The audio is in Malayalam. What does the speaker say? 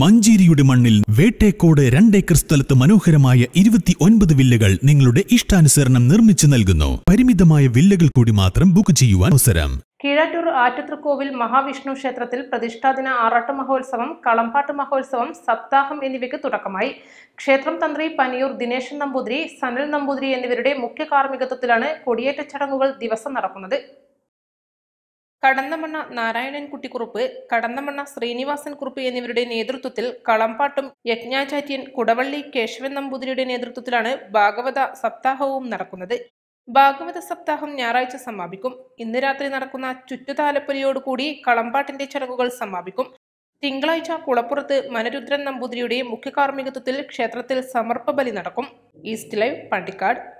മഞ്ചേരിയുടെ മണ്ണിൽ വേട്ടേക്കോട് രണ്ടേക്കർ സ്ഥലത്ത് മനോഹരമായ ഇരുപത്തി ഒൻപത് വില്ലകൾ നിങ്ങളുടെ ഇഷ്ടാനുസരണം നിർമ്മിച്ചു നൽകുന്നു പരിമിതമായ വില്ലകൾ കൂടി മാത്രം ബുക്ക് ചെയ്യുവാൻ അവസരം കീഴാറ്റൂർ ആറ്റത്തൃക്കോവിൽ മഹാവിഷ്ണു ക്ഷേത്രത്തിൽ പ്രതിഷ്ഠാദിന ആറാട്ട് മഹോത്സവം കളമ്പാട്ട് മഹോത്സവം സപ്താഹം എന്നിവയ്ക്ക് തുടക്കമായി ക്ഷേത്രം തന്ത്രി പനിയൂർ ദിനേശൻ നമ്പൂതിരി സനൽ നമ്പൂതിരി എന്നിവരുടെ മുഖ്യ കാർമ്മികത്വത്തിലാണ് കൊടിയേറ്റ ചടങ്ങുകൾ ദിവസം നടക്കുന്നത് കടന്നമണ്ണ നാരായണൻ കുട്ടിക്കുറുപ്പ് കടന്നമണ്ണ ശ്രീനിവാസൻ കുറുപ്പ് എന്നിവരുടെ നേതൃത്വത്തിൽ കളംപാട്ടും യജ്ഞാചാര്യൻ കുടവള്ളി കേശവൻ നമ്പൂതിരിയുടെ നേതൃത്വത്തിലാണ് ഭാഗവത സപ്താഹവും നടക്കുന്നത് ഭാഗവത സപ്താഹം ഞായറാഴ്ച സമാപിക്കും ഇന്ന് രാത്രി നടക്കുന്ന ചുറ്റുതാലപ്പുരയോടുകൂടി കളംപാട്ടിന്റെ ചടങ്ങുകൾ സമാപിക്കും തിങ്കളാഴ്ച കുളപ്പുറത്ത് മനരുദ്രൻ നമ്പൂതിരിയുടെ മുഖ്യകാർമ്മികത്വത്തിൽ ക്ഷേത്രത്തിൽ സമർപ്പ ബലി നടക്കും ഈസ്റ്റ് ലൈവ് പണ്ടിക്കാട്